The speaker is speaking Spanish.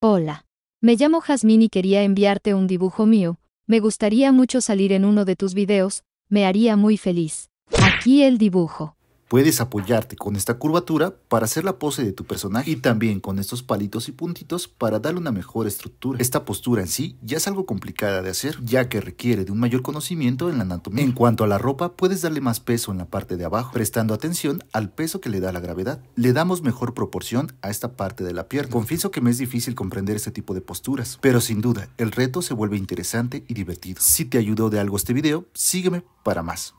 Hola. Me llamo Jazmín y quería enviarte un dibujo mío. Me gustaría mucho salir en uno de tus videos, me haría muy feliz. Aquí el dibujo. Puedes apoyarte con esta curvatura para hacer la pose de tu personaje y también con estos palitos y puntitos para darle una mejor estructura. Esta postura en sí ya es algo complicada de hacer, ya que requiere de un mayor conocimiento en la anatomía. En cuanto a la ropa, puedes darle más peso en la parte de abajo, prestando atención al peso que le da la gravedad. Le damos mejor proporción a esta parte de la pierna. Confieso que me es difícil comprender este tipo de posturas, pero sin duda el reto se vuelve interesante y divertido. Si te ayudó de algo este video, sígueme para más.